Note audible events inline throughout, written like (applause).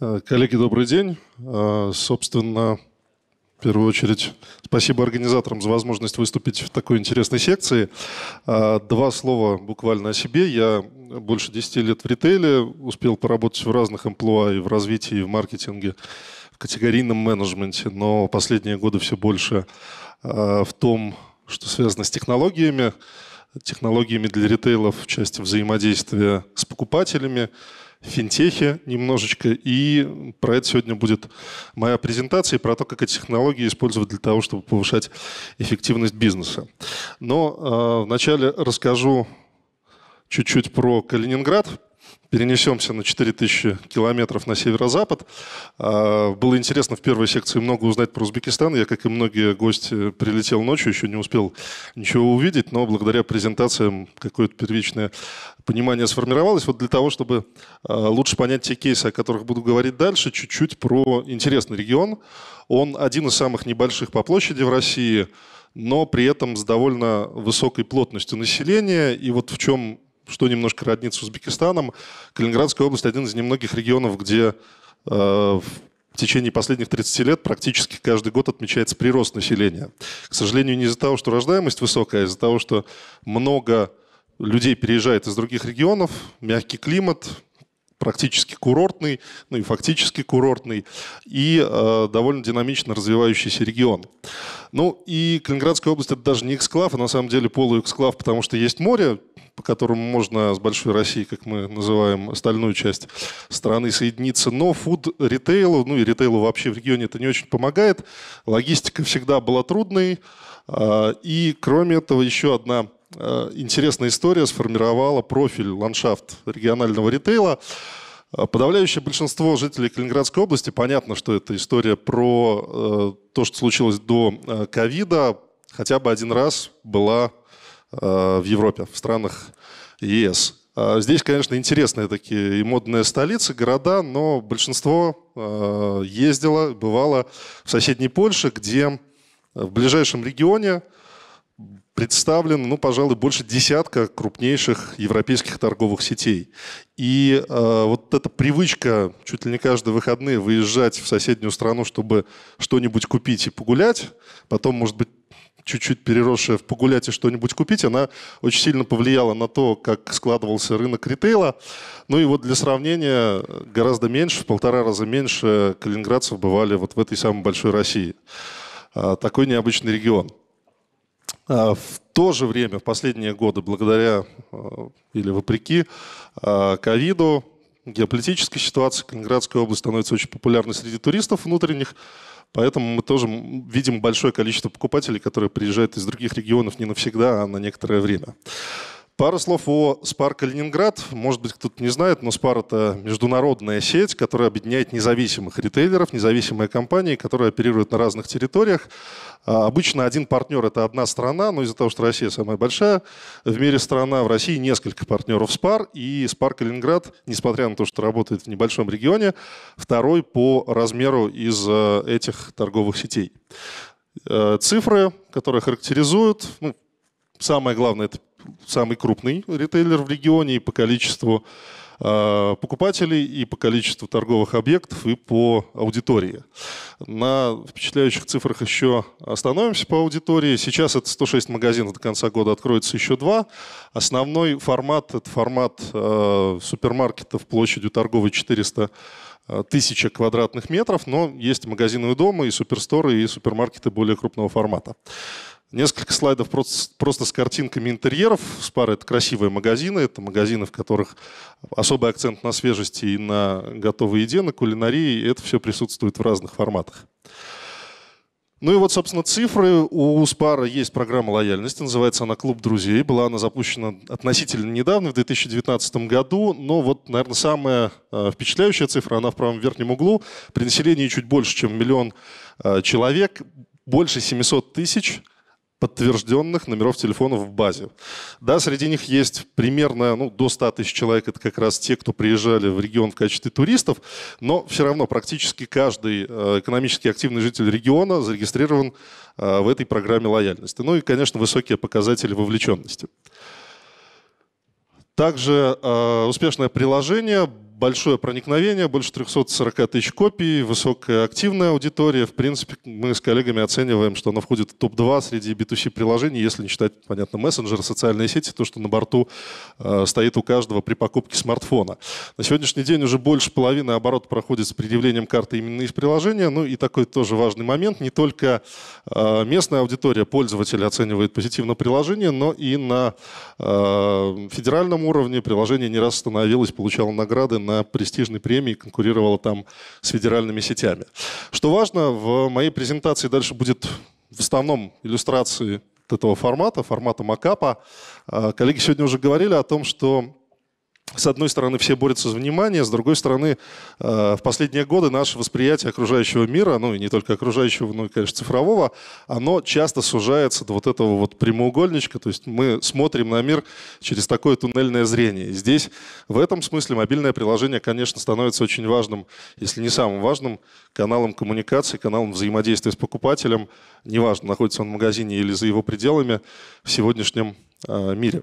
Э, коллеги, добрый день. Э, собственно, в первую очередь, спасибо организаторам за возможность выступить в такой интересной секции. Э, два слова буквально о себе. Я больше 10 лет в ритейле, успел поработать в разных амплуа и в развитии, и в маркетинге, в категорийном менеджменте, но последние годы все больше в том, что связано с технологиями, технологиями для ритейлов в части взаимодействия с покупателями, финтехе немножечко. И про это сегодня будет моя презентация, и про то, как эти технологии использовать для того, чтобы повышать эффективность бизнеса. Но э, вначале расскажу чуть-чуть про Калининград, перенесемся на 4000 километров на северо-запад. А, было интересно в первой секции много узнать про Узбекистан. Я, как и многие гости, прилетел ночью, еще не успел ничего увидеть, но благодаря презентациям какое-то первичное понимание сформировалось. Вот для того, чтобы а, лучше понять те кейсы, о которых буду говорить дальше, чуть-чуть про интересный регион. Он один из самых небольших по площади в России, но при этом с довольно высокой плотностью населения. И вот в чем что немножко роднит с Узбекистаном. Калининградская область – один из немногих регионов, где э, в течение последних 30 лет практически каждый год отмечается прирост населения. К сожалению, не из-за того, что рождаемость высокая, а из-за того, что много людей переезжает из других регионов, мягкий климат, практически курортный, ну и фактически курортный, и э, довольно динамично развивающийся регион. Ну и Калининградская область – это даже не эксклав, а на самом деле полуэксклав, потому что есть море, по которому можно с большой Россией, как мы называем остальную часть страны, соединиться. Но фуд ритейлу, ну и ритейлу вообще в регионе это не очень помогает. Логистика всегда была трудной. А, и кроме этого еще одна а, интересная история сформировала профиль ландшафт регионального ритейла. А, подавляющее большинство жителей Калининградской области, понятно, что это история про то, что случилось до ковида, хотя бы один раз была Э, в Европе, в странах ЕС. А здесь, конечно, интересные такие и модные столицы, города, но большинство э, ездило, бывало в соседней Польше, где в ближайшем регионе представлен, ну, пожалуй, больше десятка крупнейших европейских торговых сетей. И э, вот эта привычка чуть ли не каждые выходные выезжать в соседнюю страну, чтобы что-нибудь купить и погулять, потом, может быть, чуть-чуть переросшая в погулять и что-нибудь купить, она очень сильно повлияла на то, как складывался рынок ритейла. Ну и вот для сравнения, гораздо меньше, в полтора раза меньше калининградцев бывали вот в этой самой большой России. А, такой необычный регион. А, в то же время, в последние годы, благодаря а, или вопреки ковиду, геополитической ситуации, Калининградская область становится очень популярной среди туристов внутренних, Поэтому мы тоже видим большое количество покупателей, которые приезжают из других регионов не навсегда, а на некоторое время. Пару слов о Спар Калининград. Может быть, кто-то не знает, но Спар – это международная сеть, которая объединяет независимых ритейлеров, независимые компании, которые оперируют на разных территориях. А, обычно один партнер – это одна страна, но из-за того, что Россия самая большая в мире страна, в России несколько партнеров Спар. И Спар Калининград, несмотря на то, что работает в небольшом регионе, второй по размеру из э, этих торговых сетей. Э, цифры, которые характеризуют, ну, самое главное – это самый крупный ритейлер в регионе и по количеству а, покупателей и по количеству торговых объектов и по аудитории. На впечатляющих цифрах еще остановимся по аудитории. Сейчас это 106 магазинов, до конца года откроется еще два. Основной формат – это формат э, супермаркетов площадью торговой 400 а, тысяч квадратных метров, но есть магазины и дома, и суперсторы, и супермаркеты более крупного формата. Несколько слайдов просто с картинками интерьеров. Спар – это красивые магазины. Это магазины, в которых особый акцент на свежести и на готовой еде, на кулинарии. Это все присутствует в разных форматах. Ну и вот, собственно, цифры. У Спара есть программа лояльности, называется она «Клуб друзей». Была она запущена относительно недавно, в 2019 году, но вот, наверное, самая э, впечатляющая цифра, она в правом верхнем углу. При населении чуть больше, чем миллион э, человек, больше 700 тысяч – подтвержденных номеров телефонов в базе. Да, среди них есть примерно ну, до 100 тысяч человек, это как раз те, кто приезжали в регион в качестве туристов, но все равно практически каждый э, экономически активный житель региона зарегистрирован э, в этой программе лояльности. Ну и, конечно, высокие показатели вовлеченности. Также э, успешное приложение большое проникновение, больше 340 тысяч копий, высокая активная аудитория. В принципе, мы с коллегами оцениваем, что она входит в топ-2 среди B2C приложений, если не считать, понятно, мессенджеры, социальные сети, то, что на борту э, стоит у каждого при покупке смартфона. На сегодняшний день уже больше половины оборота проходит с предъявлением карты именно из приложения. Ну и такой тоже важный момент. Не только э, местная аудитория пользователей оценивает позитивно приложение, но и на э, федеральном уровне приложение не раз становилось, получало награды на на престижной премии, конкурировала там с федеральными сетями. Что важно, в моей презентации дальше будет в основном иллюстрации этого формата, формата макапа. А, коллеги сегодня уже говорили о том, что с одной стороны, все борются за внимание, с другой стороны, э, в последние годы наше восприятие окружающего мира, ну и не только окружающего, но и, конечно, цифрового, оно часто сужается до вот этого вот прямоугольничка, то есть мы смотрим на мир через такое туннельное зрение. И здесь в этом смысле мобильное приложение, конечно, становится очень важным, если не самым важным, каналом коммуникации, каналом взаимодействия с покупателем, неважно, находится он в магазине или за его пределами, в сегодняшнем э, мире.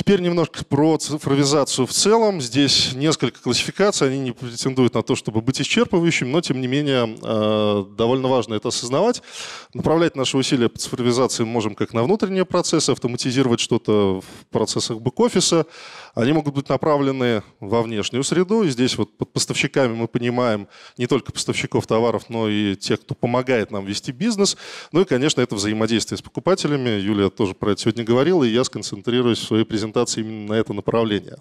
Теперь немножко про цифровизацию в целом. Здесь несколько классификаций, они не претендуют на то, чтобы быть исчерпывающими, но тем не менее э, довольно важно это осознавать. Направлять наши усилия по цифровизации мы можем как на внутренние процессы, автоматизировать что-то в процессах бэк-офиса. Они могут быть направлены во внешнюю среду. И здесь вот под поставщиками мы понимаем не только поставщиков товаров, но и тех, кто помогает нам вести бизнес. Ну и, конечно, это взаимодействие с покупателями. Юлия тоже про это сегодня говорила, и я сконцентрируюсь в своей презентации ориентации именно на это направление.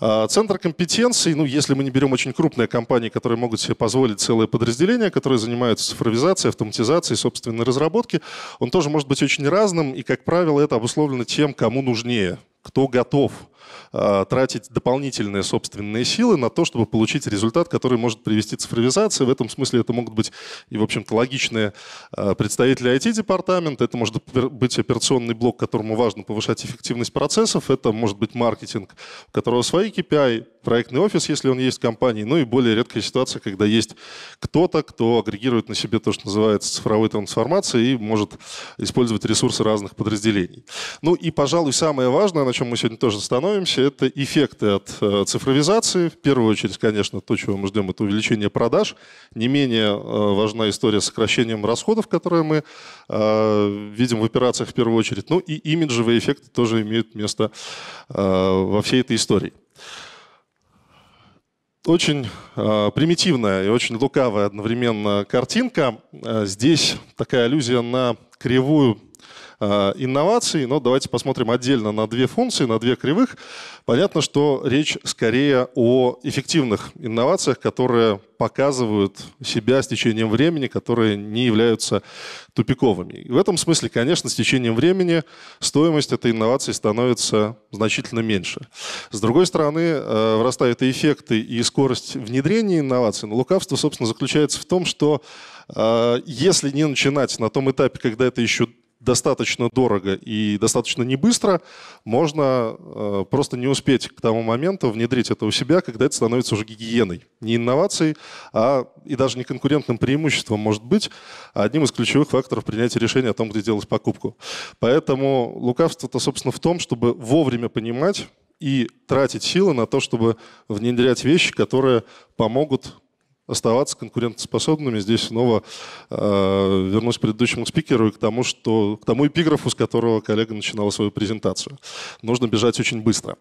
А, центр компетенций, ну, если мы не берем очень крупные компании, которые могут себе позволить целое подразделение, которые занимаются цифровизацией, автоматизацией, собственной разработки, он тоже может быть очень разным, и, как правило, это обусловлено тем, кому нужнее, кто готов – а, тратить дополнительные собственные силы на то, чтобы получить результат, который может привести цифровизация. В этом смысле это могут быть и, в общем-то, логичные а, представители IT-департамента, это может быть операционный блок, которому важно повышать эффективность процессов, это может быть маркетинг, у которого свои KPI, проектный офис, если он есть в компании, ну и более редкая ситуация, когда есть кто-то, кто агрегирует на себе то, что называется цифровой трансформацией и может использовать ресурсы разных подразделений. Ну и, пожалуй, самое важное, на чем мы сегодня тоже становимся, это эффекты от э, цифровизации. В первую очередь, конечно, то, чего мы ждем, это увеличение продаж. Не менее э, важна история с сокращением расходов, которые мы э, видим в операциях в первую очередь. Ну и имиджевые эффекты тоже имеют место во всей этой истории очень э, примитивная и очень лукавая одновременно картинка. Э, здесь такая аллюзия на кривую Э, инноваций. Но давайте посмотрим отдельно на две функции, на две кривых. Понятно, что речь скорее о эффективных инновациях, которые показывают себя с течением времени, которые не являются тупиковыми. И в этом смысле, конечно, с течением времени стоимость этой инновации становится значительно меньше. С другой стороны, э, вырастают и эффекты, и скорость внедрения инноваций. Но лукавство, собственно, заключается в том, что э, если не начинать на том этапе, когда это еще достаточно дорого и достаточно не быстро, можно э, просто не успеть к тому моменту внедрить это у себя, когда это становится уже гигиеной. Не инновацией, а и даже не конкурентным преимуществом может быть а одним из ключевых факторов принятия решения о том, где делать покупку. Поэтому лукавство-то, собственно, в том, чтобы вовремя понимать и тратить силы на то, чтобы внедрять вещи, которые помогут оставаться конкурентоспособными. Здесь снова э, вернусь к предыдущему спикеру и к тому, что, к тому эпиграфу, с которого коллега начинала свою презентацию. Нужно бежать очень быстро.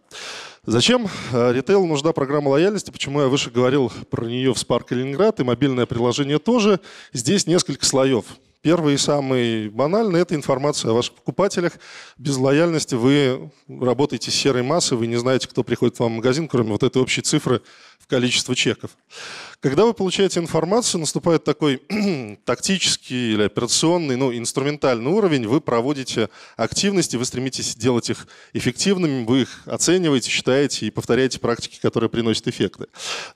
Зачем э, ритейлу нужна программа лояльности? Почему я выше говорил про нее в Spark Ленинград и мобильное приложение тоже? Здесь несколько слоев. Первый и самый банальный – это информация о ваших покупателях. Без лояльности вы работаете с серой массой, вы не знаете, кто приходит к вам в магазин, кроме вот этой общей цифры в количестве чеков. Когда вы получаете информацию, наступает такой (clears throat) тактический или операционный, ну, инструментальный уровень, вы проводите активности, вы стремитесь делать их эффективными, вы их оцениваете, считаете и повторяете практики, которые приносят эффекты.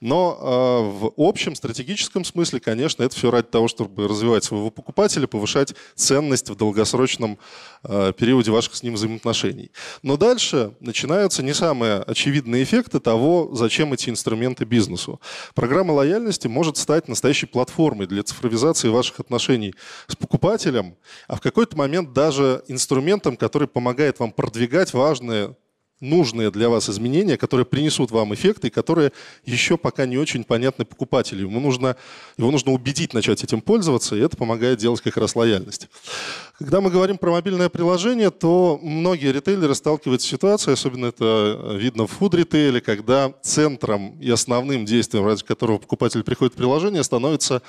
Но э, в общем стратегическом смысле, конечно, это все ради того, чтобы развивать своего покупателя, показатели, повышать ценность в долгосрочном э, периоде ваших с ним взаимоотношений. Но дальше начинаются не самые очевидные эффекты того, зачем эти инструменты бизнесу. Программа лояльности может стать настоящей платформой для цифровизации ваших отношений с покупателем, а в какой-то момент даже инструментом, который помогает вам продвигать важные нужные для вас изменения, которые принесут вам эффекты, и которые еще пока не очень понятны покупателю. Ему нужно, его нужно убедить начать этим пользоваться, и это помогает делать как раз лояльность. Когда мы говорим про мобильное приложение, то многие ритейлеры сталкиваются с ситуацией, особенно это видно в фуд-ритейле, когда центром и основным действием, ради которого покупатель приходит в приложение, становится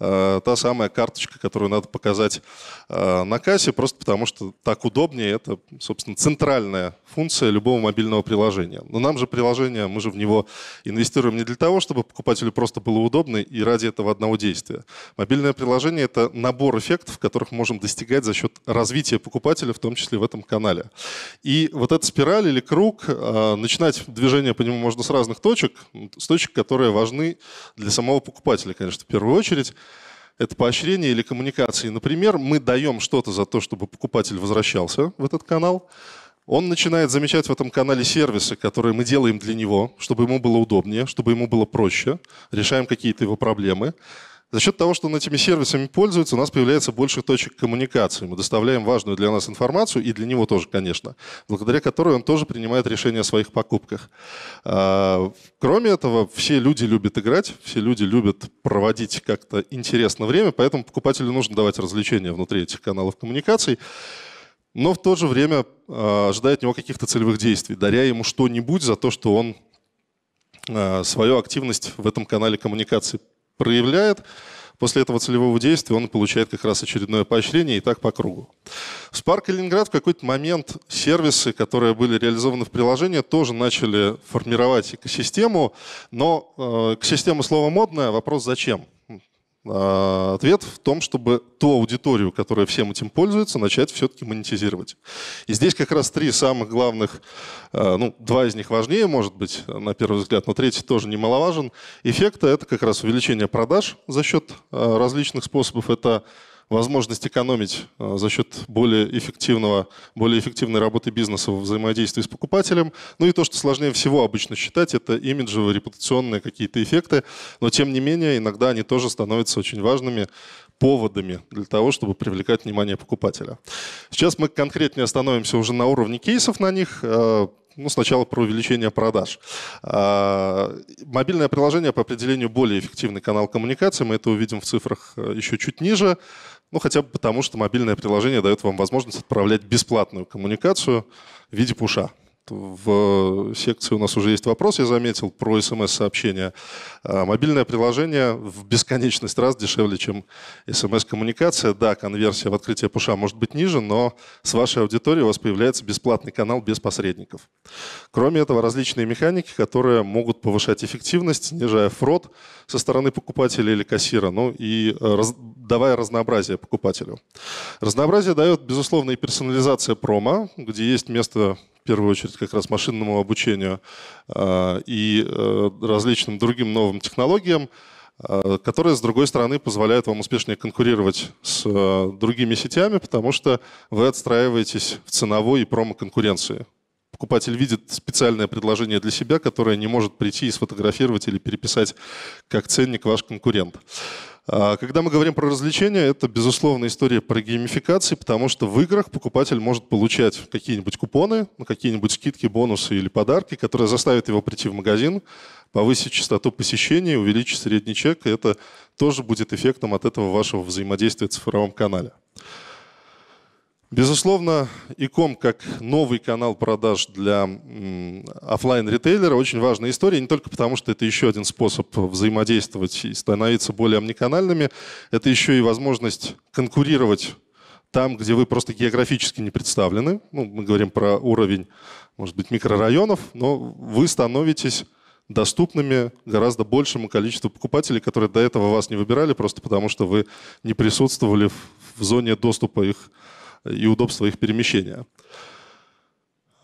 э, та самая карточка, которую надо показать э, на кассе, просто потому что так удобнее. Это, собственно, центральная функция любого дорогого мобильного приложения. Но нам же приложение, мы же в него инвестируем не для того, чтобы покупателю просто было удобно и ради этого одного действия. Мобильное приложение – это набор эффектов, которых мы можем достигать за счет развития покупателя, в том числе в этом канале. И вот эта спираль или круг, а, начинать движение по нему можно с разных точек, с точек, которые важны для самого покупателя, конечно, в первую очередь это поощрение или коммуникации. Например, мы даем что-то за то, чтобы покупатель возвращался в этот канал. Он начинает замечать в этом канале сервисы, которые мы делаем для него, чтобы ему было удобнее, чтобы ему было проще, решаем какие-то его проблемы. За счет того, что он этими сервисами пользуется, у нас появляется больше точек коммуникации. Мы доставляем важную для нас информацию, и для него тоже, конечно, благодаря которой он тоже принимает решения о своих покупках. А, кроме этого, все люди любят играть, все люди любят проводить как-то интересное время, поэтому покупателю нужно давать развлечения внутри этих каналов коммуникаций но в то же время а, ожидает от него каких-то целевых действий, даря ему что-нибудь за то, что он а, свою активность в этом канале коммуникации проявляет. После этого целевого действия он получает как раз очередное поощрение и так по кругу. В Spark Ленинград в какой-то момент сервисы, которые были реализованы в приложении, тоже начали формировать экосистему, но экосистема а, слово модное, вопрос зачем? А, ответ в том, чтобы ту аудиторию, которая всем этим пользуется, начать все-таки монетизировать. И здесь как раз три самых главных, а, ну, два из них важнее, может быть, на первый взгляд, но третий тоже немаловажен. Эффекта – это как раз увеличение продаж за счет а, различных способов. Это возможность экономить э, за счет более, эффективного, более эффективной работы бизнеса в взаимодействии с покупателем. Ну и то, что сложнее всего обычно считать, это имиджевые, репутационные какие-то эффекты. Но тем не менее, иногда они тоже становятся очень важными поводами для того, чтобы привлекать внимание покупателя. Сейчас мы конкретнее остановимся уже на уровне кейсов на них. Э, ну, сначала про увеличение продаж. А, мобильное приложение по определению более эффективный канал коммуникации. Мы это увидим в цифрах э, еще чуть ниже. Ну, хотя бы потому, что мобильное приложение дает вам возможность отправлять бесплатную коммуникацию в виде пуша в э, секции у нас уже есть вопрос, я заметил, про смс-сообщения. А, мобильное приложение в бесконечность раз дешевле, чем смс-коммуникация. Да, конверсия в открытие пуша может быть ниже, но с вашей аудиторией у вас появляется бесплатный канал без посредников. Кроме этого, различные механики, которые могут повышать эффективность, снижая фрод со стороны покупателя или кассира, ну и э, раз, давая разнообразие покупателю. Разнообразие дает, безусловно, и персонализация промо, где есть место в первую очередь как раз машинному обучению а, и э, различным другим новым технологиям, а, которые, с другой стороны, позволяют вам успешнее конкурировать с э, другими сетями, потому что вы отстраиваетесь в ценовой и промо-конкуренции покупатель видит специальное предложение для себя, которое не может прийти и сфотографировать или переписать как ценник ваш конкурент. А, когда мы говорим про развлечения, это, безусловно, история про геймификацию, потому что в играх покупатель может получать какие-нибудь купоны, ну, какие-нибудь скидки, бонусы или подарки, которые заставят его прийти в магазин, повысить частоту посещения, увеличить средний чек. И это тоже будет эффектом от этого вашего взаимодействия в цифровом канале. Безусловно, Иком как новый канал продаж для офлайн ритейлера очень важная история, не только потому, что это еще один способ взаимодействовать и становиться более омниканальными, это еще и возможность конкурировать там, где вы просто географически не представлены. Ну, мы говорим про уровень, может быть, микрорайонов, но вы становитесь доступными гораздо большему количеству покупателей, которые до этого вас не выбирали, просто потому что вы не присутствовали в зоне доступа их и удобство их перемещения.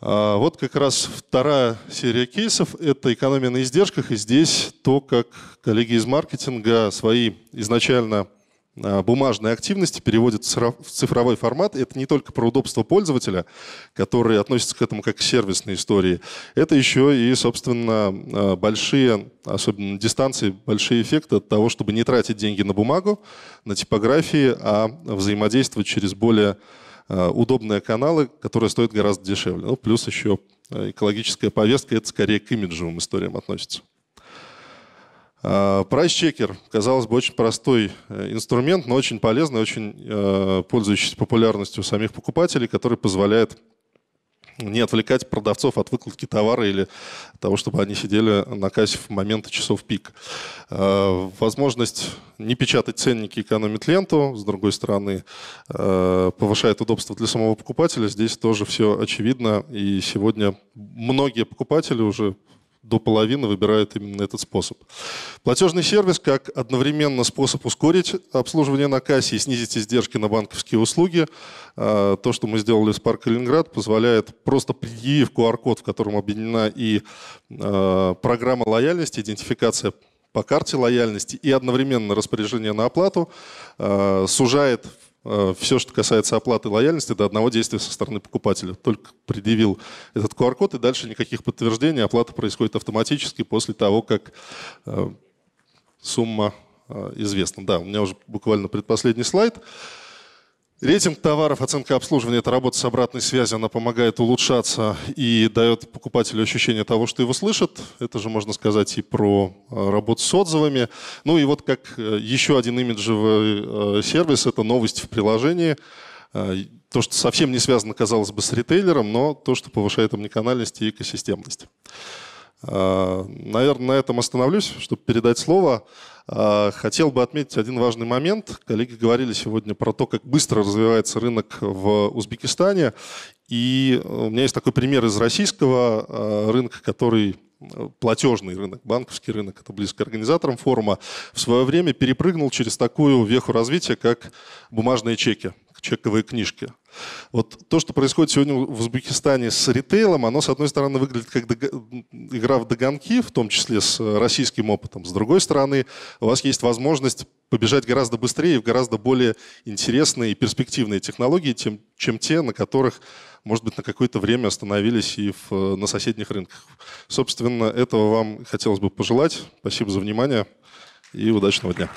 А, вот как раз вторая серия кейсов – это экономия на издержках. И здесь то, как коллеги из маркетинга свои изначально – Э, бумажной активности переводит в цифровой формат. Это не только про удобство пользователя, который относится к этому как к сервисной истории. Это еще и, собственно, э, большие, особенно дистанции, большие эффекты от того, чтобы не тратить деньги на бумагу, на типографии, а взаимодействовать через более э, удобные каналы, которые стоят гораздо дешевле. Ну, плюс еще экологическая повестка, это скорее к имиджевым историям относится. А, прайс-чекер, казалось бы, очень простой э, инструмент, но очень полезный, очень э, пользующийся популярностью у самих покупателей, который позволяет не отвлекать продавцов от выкладки товара или того, чтобы они сидели на кассе в моменты часов пик. А, возможность не печатать ценники, экономить ленту, с другой стороны, а, повышает удобство для самого покупателя. Здесь тоже все очевидно, и сегодня многие покупатели уже до половины выбирают именно этот способ. Платежный сервис как одновременно способ ускорить обслуживание на кассе и снизить издержки на банковские услуги. А, то, что мы сделали с Парк Калининград, позволяет просто предъявив QR-код, в котором объединена и а, программа лояльности, идентификация по карте лояльности и одновременно распоряжение на оплату а, сужает Э, все, что касается оплаты лояльности, до одного действия со стороны покупателя. Только предъявил этот QR-код, и дальше никаких подтверждений. Оплата происходит автоматически после того, как э, сумма э, известна. Да, у меня уже буквально предпоследний слайд. Рейтинг товаров, оценка обслуживания – это работа с обратной связью. Она помогает улучшаться и дает покупателю ощущение того, что его слышат. Это же можно сказать и про э, работу с отзывами. Ну и вот как э, еще один имиджевый э, сервис – это новость в приложении. То, что совсем не связано, казалось бы, с ритейлером, но то, что повышает омниканальность и экосистемность. Э, Наверное, на этом остановлюсь, чтобы передать слово. Э, хотел бы отметить один важный момент. Коллеги говорили сегодня про то, как быстро развивается рынок в Узбекистане. И э, у меня есть такой пример из российского рынка, который платежный рынок, банковский рынок, это близко к организаторам форума, в свое время перепрыгнул через такую веху развития, как бумажные чеки чековые книжки. Вот то, что происходит сегодня в Узбекистане с ритейлом, оно, с одной стороны, выглядит как игра в догонки, в том числе с российским опытом. С другой стороны, у вас есть возможность побежать гораздо быстрее в гораздо более интересные и перспективные технологии, тем, чем те, на которых, может быть, на какое-то время остановились и в, на соседних рынках. Собственно, этого вам хотелось бы пожелать. Спасибо за внимание и удачного дня.